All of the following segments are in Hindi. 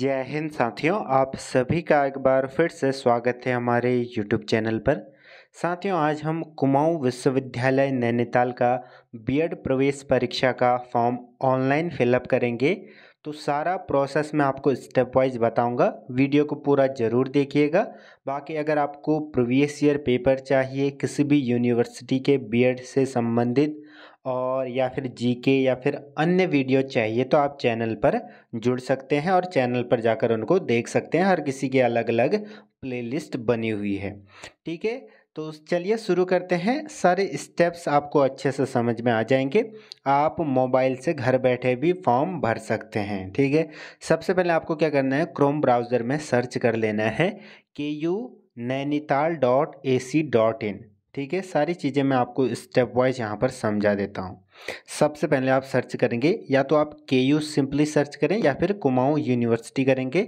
जय हिंद साथियों आप सभी का एक बार फिर से स्वागत है हमारे यूट्यूब चैनल पर साथियों आज हम कुमाऊं विश्वविद्यालय नैनीताल का बीएड प्रवेश परीक्षा का फॉर्म ऑनलाइन फिलअप करेंगे तो सारा प्रोसेस मैं आपको स्टेप वाइज बताऊंगा वीडियो को पूरा ज़रूर देखिएगा बाकी अगर आपको प्रीवियस ईयर पेपर चाहिए किसी भी यूनिवर्सिटी के बीएड से संबंधित और या फिर जीके या फिर अन्य वीडियो चाहिए तो आप चैनल पर जुड़ सकते हैं और चैनल पर जाकर उनको देख सकते हैं हर किसी की अलग अलग प्लेलिस्ट बनी हुई है ठीक है तो चलिए शुरू करते हैं सारे स्टेप्स आपको अच्छे से समझ में आ जाएंगे आप मोबाइल से घर बैठे भी फॉर्म भर सकते हैं ठीक है सबसे पहले आपको क्या करना है क्रोम ब्राउज़र में सर्च कर लेना है K U Nainital dot A C dot in ठीक है सारी चीज़ें मैं आपको स्टेप वाइज यहाँ पर समझा देता हूँ सबसे पहले आप सर्च करेंगे या तो आप के यू सिंपली सर्च करें या फिर कुमाऊँ यूनिवर्सिटी करेंगे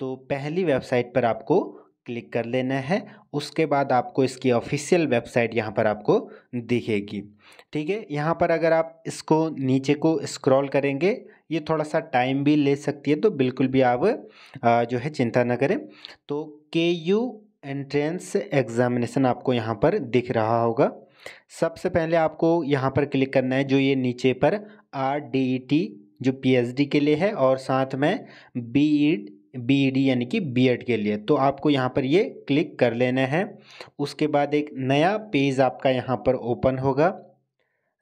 तो पहली वेबसाइट पर आपको क्लिक कर लेना है उसके बाद आपको इसकी ऑफिशियल वेबसाइट यहाँ पर आपको दिखेगी ठीक है यहाँ पर अगर आप इसको नीचे को स्क्रॉल करेंगे ये थोड़ा सा टाइम भी ले सकती है तो बिल्कुल भी आप जो है चिंता ना करें तो के यू एंट्रेंस एग्ज़ामिनेशन आपको यहाँ पर दिख रहा होगा सबसे पहले आपको यहाँ पर क्लिक करना है जो ये नीचे पर आर डी ई टी जो पीएचडी के लिए है और साथ में B E B E D यानी कि बी एड के लिए तो आपको यहाँ पर ये क्लिक कर लेना है उसके बाद एक नया पेज आपका यहाँ पर ओपन होगा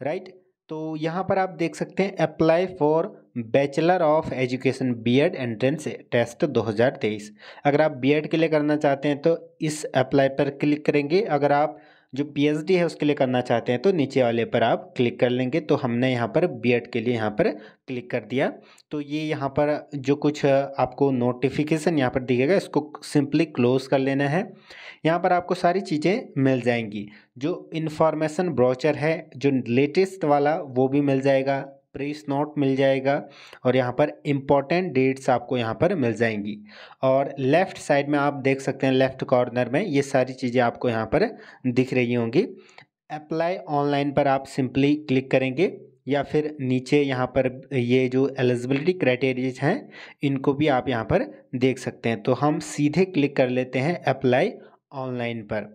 राइट तो यहाँ पर आप देख सकते हैं apply for bachelor of education BEd entrance test 2023 अगर आप बीएड के लिए करना चाहते हैं तो इस अप्लाई पर क्लिक करेंगे अगर आप जो पीएचडी है उसके लिए करना चाहते हैं तो नीचे वाले पर आप क्लिक कर लेंगे तो हमने यहाँ पर बीएड के लिए यहाँ पर क्लिक कर दिया तो ये यहाँ पर जो कुछ आपको नोटिफिकेशन यहाँ पर दिखेगा इसको सिंपली क्लोज कर लेना है यहाँ पर आपको सारी चीज़ें मिल जाएंगी जो इन्फॉर्मेशन ब्रोचर है जो लेटेस्ट वाला वो भी मिल जाएगा प्रेस नोट मिल जाएगा और यहाँ पर इम्पॉर्टेंट डेट्स आपको यहाँ पर मिल जाएंगी और लेफ़्ट साइड में आप देख सकते हैं लेफ़्ट कॉर्नर में ये सारी चीज़ें आपको यहाँ पर दिख रही होंगी अप्लाई ऑनलाइन पर आप सिंपली क्लिक करेंगे या फिर नीचे यहाँ पर ये जो एलिजिबिलिटी क्राइटेरियाज हैं इनको भी आप यहाँ पर देख सकते हैं तो हम सीधे क्लिक कर लेते हैं अप्लाई ऑनलाइन पर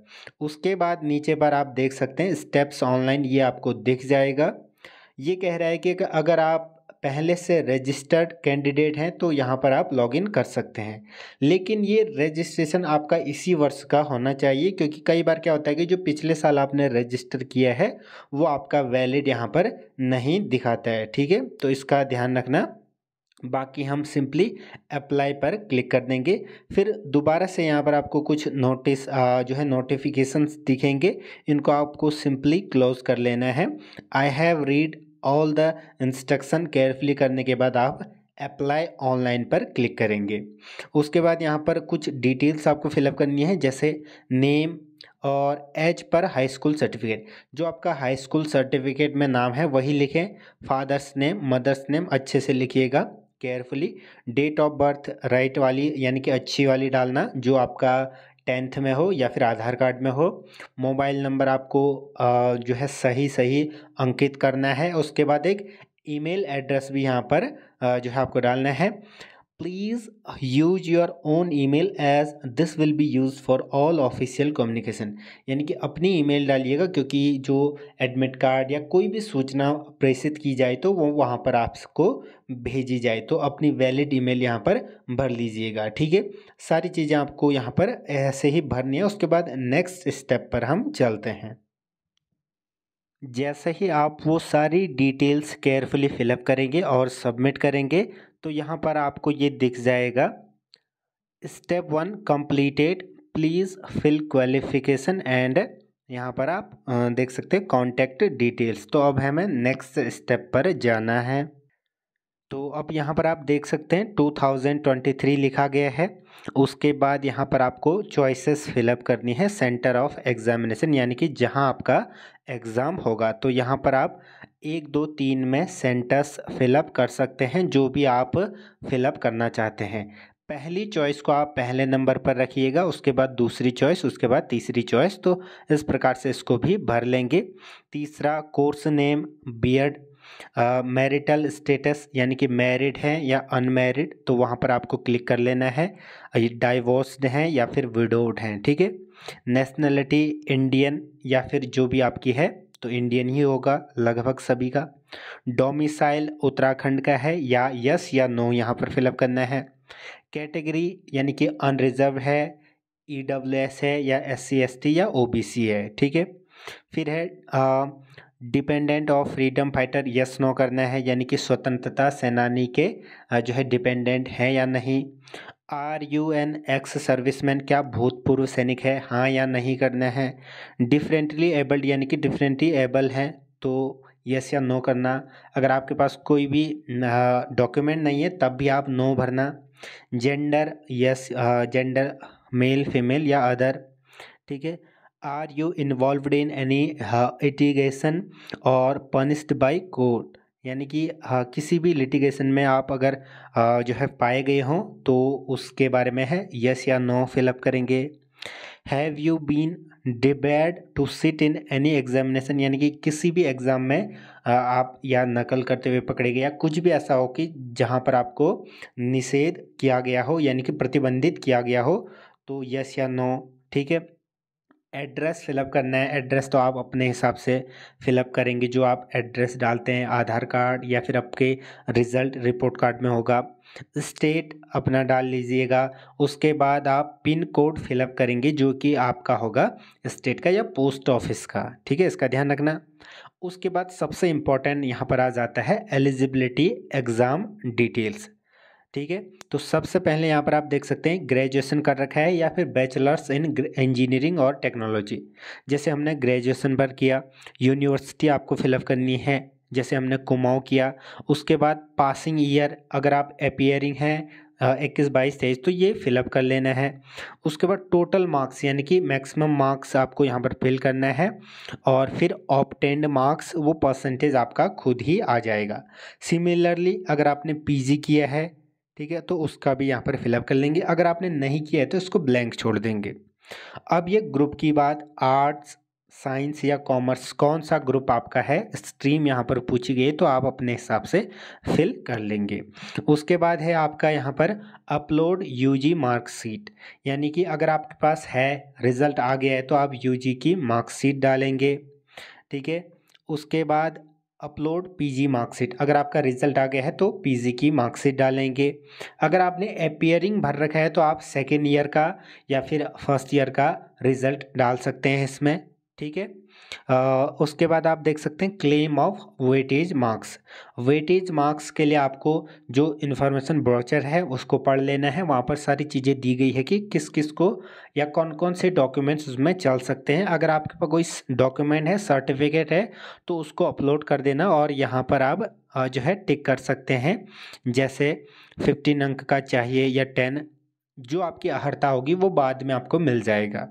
उसके बाद नीचे पर आप देख सकते हैं स्टेप्स ऑनलाइन ये आपको दिख जाएगा ये कह रहा है कि अगर आप पहले से रजिस्टर्ड कैंडिडेट हैं तो यहाँ पर आप लॉगिन कर सकते हैं लेकिन ये रजिस्ट्रेशन आपका इसी वर्ष का होना चाहिए क्योंकि कई बार क्या होता है कि जो पिछले साल आपने रजिस्टर किया है वो आपका वैलिड यहाँ पर नहीं दिखाता है ठीक है तो इसका ध्यान रखना बाकी हम सिंपली अप्लाई पर क्लिक कर देंगे फिर दोबारा से यहाँ पर आपको कुछ नोटिस जो है नोटिफिकेशंस दिखेंगे इनको आपको सिंपली क्लोज कर लेना है I have read all the instruction carefully करने के बाद आप अप्लाई ऑनलाइन पर क्लिक करेंगे उसके बाद यहाँ पर कुछ डिटेल्स आपको फिलअप करनी है जैसे नेम और as per high school certificate जो आपका हाई स्कूल सर्टिफिकेट में नाम है वही लिखें फादर्स नेम मदर्स नेम अच्छे से लिखिएगा carefully date of birth right वाली यानी कि अच्छी वाली डालना जो आपका टेंथ में हो या फिर आधार कार्ड में हो मोबाइल नंबर आपको जो है सही सही अंकित करना है उसके बाद एक ईमेल एड्रेस भी यहाँ पर जो है आपको डालना है please use your own email as this will be used for all official communication यानी कि अपनी ईमेल डालिएगा क्योंकि जो एडमिट कार्ड या कोई भी सूचना प्रेषित की जाए तो वो वहाँ पर आपको भेजी जाए तो अपनी वैलिड ईमेल यहाँ पर भर लीजिएगा ठीक है सारी चीज़ें आपको यहाँ पर ऐसे ही भरनी है उसके बाद नेक्स्ट स्टेप पर हम चलते हैं जैसे ही आप वो सारी डिटेल्स केयरफुली फिलअप करेंगे और सबमिट करेंगे तो यहाँ पर आपको ये दिख जाएगा step one completed please fill qualification and यहाँ पर आप देख सकते हैं कॉन्टैक्ट डिटेल्स तो अब हमें नेक्स्ट स्टेप पर जाना है तो अब यहाँ पर आप देख सकते हैं 2023 लिखा गया है उसके बाद यहाँ पर आपको चॉइसेस फिलअप करनी है सेंटर ऑफ एग्जामिनेशन यानी कि जहाँ आपका एग्ज़ाम होगा तो यहाँ पर आप एक दो तीन में सेंटर्स फिलअप कर सकते हैं जो भी आप फिलअप करना चाहते हैं पहली चॉइस को आप पहले नंबर पर रखिएगा उसके बाद दूसरी चॉइस उसके बाद तीसरी चॉइस तो इस प्रकार से इसको भी भर लेंगे तीसरा course name BEd marital status यानी कि मैरिड हैं या अनमैरिड तो वहाँ पर आपको क्लिक कर लेना है डाइवोर्सड हैं या फिर विडोड हैं ठीक है नेशनलिटी इंडियन या फिर जो भी आपकी है तो इंडियन ही होगा लगभग सभी का डोमिसाइल उत्तराखंड का है या यस या नो यहाँ पर फिलअप करना है कैटेगरी यानी कि अनरिजर्व है ई डब्ल्यू एस है या एस सी एस टी या ओ बी सी है ठीक है फिर है dependent of freedom fighter yes no करना है यानी कि स्वतंत्रता सेनानी के जो है डिपेंडेंट हैं या नहीं are you an ex serviceman क्या भूतपूर्व सैनिक है हाँ या नहीं करना है डिफरेंटली एबल्ड यानी कि डिफरेंटली एबल हैं तो यस या नो करना अगर आपके पास कोई भी डॉक्यूमेंट नहीं है तब भी आप नो भरना gender yes gender male female या अदर ठीक है are you involve in any litigation और पनिश्ड बाई कोर्ट यानी कि किसी भी लिटिगेशन में आप अगर जो है पाए गए हों तो उसके बारे में है यस या नो फिलअप करेंगे have you been debarred to sit in any examination यानी कि किसी भी एग्ज़ाम में आप या नकल करते हुए पकड़े गए या कुछ भी ऐसा हो कि जहाँ पर आपको निषेध किया गया हो यानी कि प्रतिबंधित किया गया हो तो यस या नो ठीक है एड्रेस फिलअप करना है एड्रेस तो आप अपने हिसाब से फिलअप करेंगे जो आप एड्रेस डालते हैं आधार कार्ड या फिर आपके रिज़ल्ट रिपोर्ट कार्ड में होगा स्टेट अपना डाल लीजिएगा उसके बाद आप पिन कोड फिलअप करेंगे जो कि आपका होगा स्टेट का या पोस्ट ऑफिस का ठीक है इसका ध्यान रखना उसके बाद सबसे इम्पॉर्टेंट यहाँ पर आ जाता है एलिजिबिलिटी एग्ज़ाम डिटेल्स ठीक है तो सबसे पहले यहाँ पर आप देख सकते हैं ग्रेजुएशन कर रखा है या फिर बैचलर्स इन इंजीनियरिंग और टेक्नोलॉजी जैसे हमने ग्रेजुएशन पर किया यूनिवर्सिटी आपको फिलअप करनी है जैसे हमने कुमाऊँ किया उसके बाद पासिंग ईयर अगर आप अपियरिंग हैं इक्कीस बाईस तेईस तो ये फिलअप कर लेना है उसके बाद टोटल मार्क्स यानी कि मैक्सिमम मार्क्स आपको यहाँ पर फिल करना है और फिर ऑप्टेंड मार्क्स वो परसेंटेज आपका खुद ही आ जाएगा सिमिलरली अगर आपने पीजी किया है ठीक है तो उसका भी यहाँ पर फिलअप कर लेंगे अगर आपने नहीं किया है तो इसको ब्लैंक छोड़ देंगे अब ये ग्रुप की बात आर्ट्स साइंस या कॉमर्स कौन सा ग्रुप आपका है स्ट्रीम यहाँ पर पूछी गई तो आप अपने हिसाब से फिल कर लेंगे उसके बाद है आपका यहाँ पर अपलोड यूजी मार्कशीट यानी कि अगर आपके पास है रिज़ल्ट आ गया है तो आप यूजी की मार्कशीट डालेंगे ठीक है उसके बाद अपलोड पीजी मार्कशीट अगर आपका रिजल्ट आ गया है तो पीजी की मार्कशीट डालेंगे अगर आपने अपियरिंग भर रखा है तो आप सेकेंड ईयर का या फिर फर्स्ट ईयर का रिजल्ट डाल सकते हैं इसमें ठीक है उसके बाद आप देख सकते हैं claim of weightage marks weightage marks के लिए आपको जो इन्फॉर्मेशन ब्रोचर है उसको पढ़ लेना है वहाँ पर सारी चीज़ें दी गई है कि किस किस को या कौन कौन से डॉक्यूमेंट्स उसमें चल सकते हैं अगर आपके पास कोई डॉक्यूमेंट है सर्टिफिकेट है तो उसको अपलोड कर देना और यहाँ पर आप जो है टिक कर सकते हैं जैसे फिफ्टीन अंक का चाहिए या टेन जो आपकी अहर्ता होगी वो बाद में आपको मिल जाएगा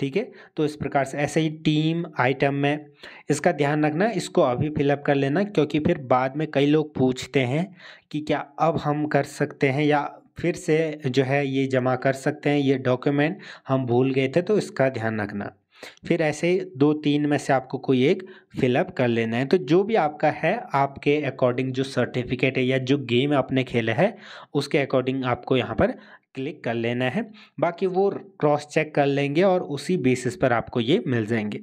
ठीक है तो इस प्रकार से ऐसे ही टीम आइटम में इसका ध्यान रखना इसको अभी फिलअप कर लेना क्योंकि फिर बाद में कई लोग पूछते हैं कि क्या अब हम कर सकते हैं या फिर से जो है ये जमा कर सकते हैं ये डॉक्यूमेंट हम भूल गए थे तो इसका ध्यान रखना फिर ऐसे ही दो तीन में से आपको कोई एक फिलअप कर लेना है तो जो भी आपका है आपके अकॉर्डिंग जो सर्टिफिकेट है या जो गेम आपने खेला है उसके अकॉर्डिंग आपको यहाँ पर क्लिक कर लेना है बाकी वो क्रॉस चेक कर लेंगे और उसी बेसिस पर आपको ये मिल जाएंगे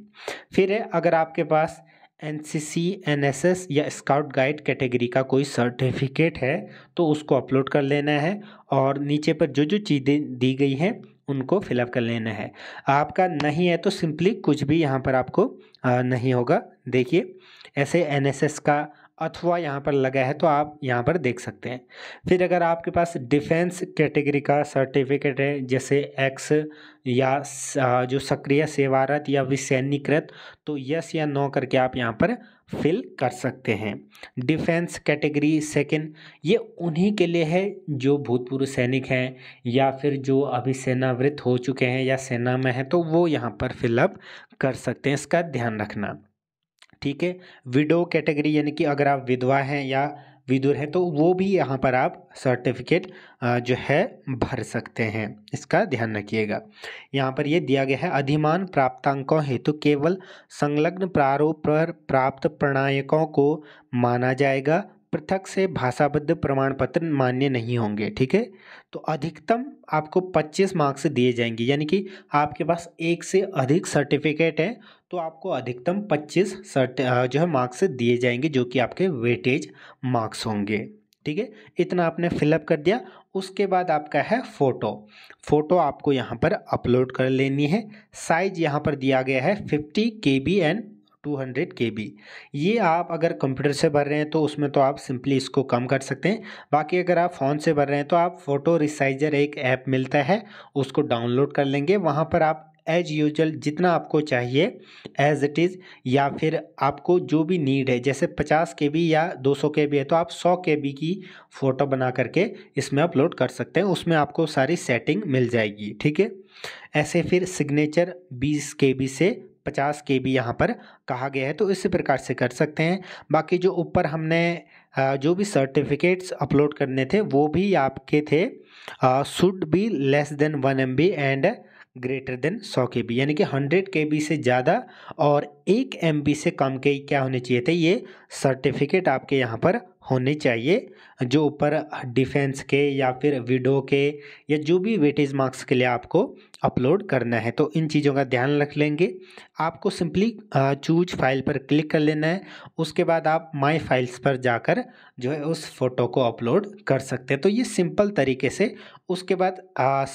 फिर है अगर आपके पास N C C N S S या स्काउट गाइड कैटेगरी का कोई सर्टिफिकेट है तो उसको अपलोड कर लेना है और नीचे पर जो जो चीज़ें दी गई हैं उनको फिलअप कर लेना है आपका नहीं है तो सिंपली कुछ भी यहाँ पर आपको नहीं होगा देखिए ऐसे एन एस एस का अथवा यहाँ पर लगा है तो आप यहाँ पर देख सकते हैं फिर अगर आपके पास डिफेंस कैटेगरी का सर्टिफिकेट है जैसे एक्स या जो सक्रिय सेवारत या विसैनिकृत तो यस या नो करके आप यहाँ पर फिल कर सकते हैं डिफेंस कैटेगरी सेकंड ये उन्हीं के लिए है जो भूतपूर्व सैनिक हैं या फिर जो अभी सेनावृत्त हो चुके हैं या सेना में हैं तो वो यहाँ पर फिलअप कर सकते हैं इसका ध्यान रखना ठीक है विडो कैटेगरी यानी कि अगर आप विधवा हैं या विदुर हैं तो वो भी यहाँ पर आप सर्टिफिकेट जो है भर सकते हैं इसका ध्यान रखिएगा यहाँ पर ये दिया गया है अधिमान प्राप्तांकों हेतु केवल संलग्न प्रारूप पर प्राप्त प्रणायकों को माना जाएगा पृथक से भाषाबद्ध प्रमाण पत्र मान्य नहीं होंगे ठीक है तो अधिकतम आपको 25 मार्क्स दिए जाएंगे यानी कि आपके पास एक से अधिक सर्टिफिकेट है तो आपको अधिकतम 25 सर्ट जो है मार्क्स दिए जाएंगे जो कि आपके वेटेज मार्क्स होंगे ठीक है इतना आपने फिलअप कर दिया उसके बाद आपका है फ़ोटो फ़ोटो आपको यहाँ पर अपलोड कर लेनी है साइज यहाँ पर दिया गया है fifty K B and two hundred K B ये आप अगर कंप्यूटर से भर रहे हैं तो उसमें तो आप सिंपली इसको कम कर सकते हैं बाकी अगर आप फ़ोन से भर रहे हैं तो आप फ़ोटो रिसाइजर एक ऐप मिलता है उसको डाउनलोड कर लेंगे वहाँ पर आप एज यूजल जितना आपको चाहिए एज इट इज़ या फिर आपको जो भी नीड है जैसे 50 के बी या 200 के बी है तो आप 100 के बी की फ़ोटो बना करके इसमें अपलोड कर सकते हैं उसमें आपको सारी सेटिंग मिल जाएगी ठीक है ऐसे फिर सिग्नेचर 20 के बी से पचास के बी यहाँ पर कहा गया है तो इसी प्रकार से कर सकते हैं बाकी जो ऊपर हमने जो भी सर्टिफिकेट्स अपलोड करने थे वो भी आपके थे should be less than one M B and greater than सौ के बी यानी कि हंड्रेड के बी से ज़्यादा और एक एम बी से कम के क्या होने चाहिए थे ये सर्टिफिकेट आपके यहाँ पर होनी चाहिए जो ऊपर डिफेंस के या फिर विडो के या जो भी वेटेज मार्क्स के लिए आपको अपलोड करना है तो इन चीज़ों का ध्यान रख लेंगे आपको सिंपली चूज फाइल पर क्लिक कर लेना है उसके बाद आप माय फाइल्स पर जाकर जो है उस फोटो को अपलोड कर सकते हैं तो ये सिंपल तरीके से उसके बाद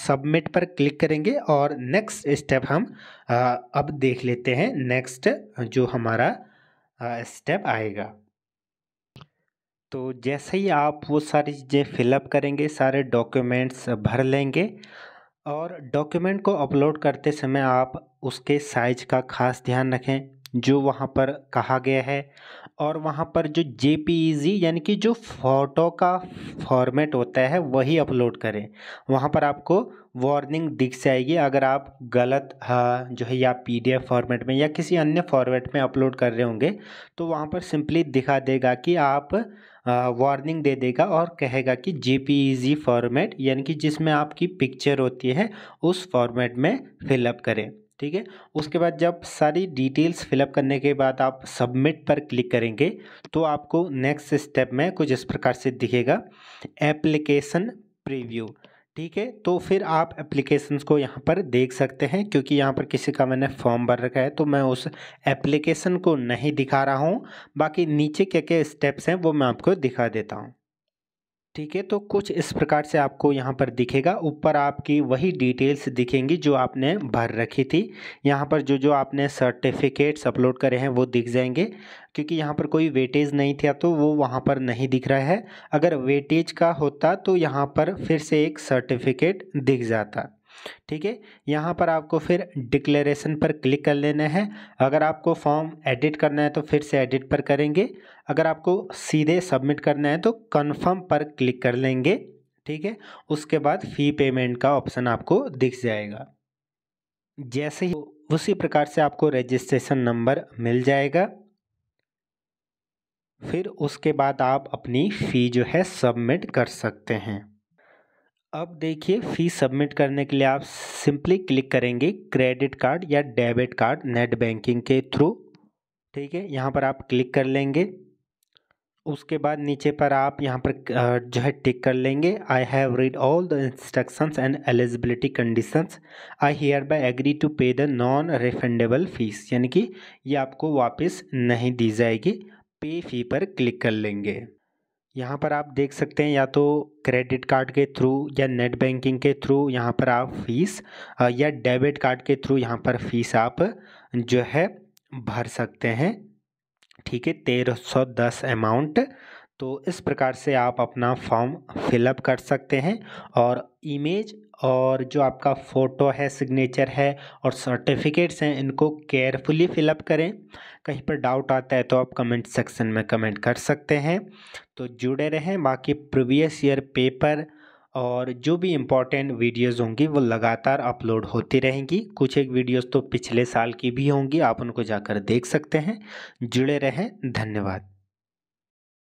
सबमिट पर क्लिक करेंगे और नेक्स्ट स्टेप हम आ, अब देख लेते हैं नेक्स्ट जो हमारा स्टेप आएगा तो जैसे ही आप वो सारी चीज़ें फिलअप करेंगे सारे डॉक्यूमेंट्स भर लेंगे और डॉक्यूमेंट को अपलोड करते समय आप उसके साइज का खास ध्यान रखें जो वहाँ पर कहा गया है और वहाँ पर जो जे e यानी कि जो फ़ोटो का फॉर्मेट होता है वही अपलोड करें वहाँ पर आपको वार्निंग दिख जाएगी अगर आप गलत हाँ, जो है या पी फॉर्मेट में या किसी अन्य फॉर्मेट में अपलोड कर रहे होंगे तो वहाँ पर सिंपली दिखा देगा कि आप वार्निंग दे देगा और कहेगा कि जे फॉर्मेट e यानी कि जिसमें आपकी पिक्चर होती है उस फॉर्मेट में फिलअप करें ठीक है उसके बाद जब सारी डिटेल्स फिलअप करने के बाद आप सबमिट पर क्लिक करेंगे तो आपको नेक्स्ट स्टेप में कुछ इस प्रकार से दिखेगा एप्लीकेशन प्रीव्यू ठीक है तो फिर आप एप्लीकेशंस को यहाँ पर देख सकते हैं क्योंकि यहाँ पर किसी का मैंने फॉर्म भर रखा है तो मैं उस एप्लीकेशन को नहीं दिखा रहा हूँ बाकी नीचे क्या क्या स्टेप्स हैं वो मैं आपको दिखा देता हूँ ठीक है तो कुछ इस प्रकार से आपको यहाँ पर दिखेगा ऊपर आपकी वही डिटेल्स दिखेंगी जो आपने भर रखी थी यहाँ पर जो जो आपने सर्टिफिकेट्स अपलोड करे हैं वो दिख जाएंगे क्योंकि यहाँ पर कोई वेटेज नहीं था तो वो वहाँ पर नहीं दिख रहा है अगर वेटेज का होता तो यहाँ पर फिर से एक सर्टिफिकेट दिख जाता ठीक है यहाँ पर आपको फिर डिक्लेरेशन पर क्लिक कर लेना है अगर आपको फॉर्म एडिट करना है तो फिर से एडिट पर करेंगे अगर आपको सीधे सबमिट करना है तो कन्फर्म पर क्लिक कर लेंगे ठीक है उसके बाद फ़ी पेमेंट का ऑप्शन आपको दिख जाएगा जैसे ही उसी प्रकार से आपको रजिस्ट्रेशन नंबर मिल जाएगा फिर उसके बाद आप अपनी फ़ी जो है सबमिट कर सकते हैं अब देखिए फ़ी सबमिट करने के लिए आप सिंपली क्लिक करेंगे क्रेडिट कार्ड या डेबिट कार्ड नेट बैंकिंग के थ्रू ठीक है यहाँ पर आप क्लिक कर लेंगे उसके बाद नीचे पर आप यहाँ पर जो है टिक कर लेंगे I have read all the instructions and eligibility conditions I hereby agree to pay the non refundable fees यानी कि ये आपको वापस नहीं दी जाएगी पे फी पर क्लिक कर लेंगे यहाँ पर आप देख सकते हैं या तो क्रेडिट कार्ड के थ्रू या नेट बैंकिंग के थ्रू यहाँ पर आप फीस या डेबिट कार्ड के थ्रू यहाँ पर फीस आप जो है भर सकते हैं ठीक है तेरह सौ दस अमाउंट तो इस प्रकार से आप अपना फॉर्म फिलअप कर सकते हैं और इमेज और जो आपका फ़ोटो है सिग्नेचर है और सर्टिफिकेट्स हैं इनको केयरफुली फिलअप करें कहीं पर डाउट आता है तो आप कमेंट सेक्शन में कमेंट कर सकते हैं तो जुड़े रहें बाकी प्रीवियस ईयर पेपर और जो भी इम्पोर्टेंट वीडियोस होंगी वो लगातार अपलोड होती रहेंगी कुछ एक वीडियोस तो पिछले साल की भी होंगी आप उनको जाकर देख सकते हैं जुड़े रहें धन्यवाद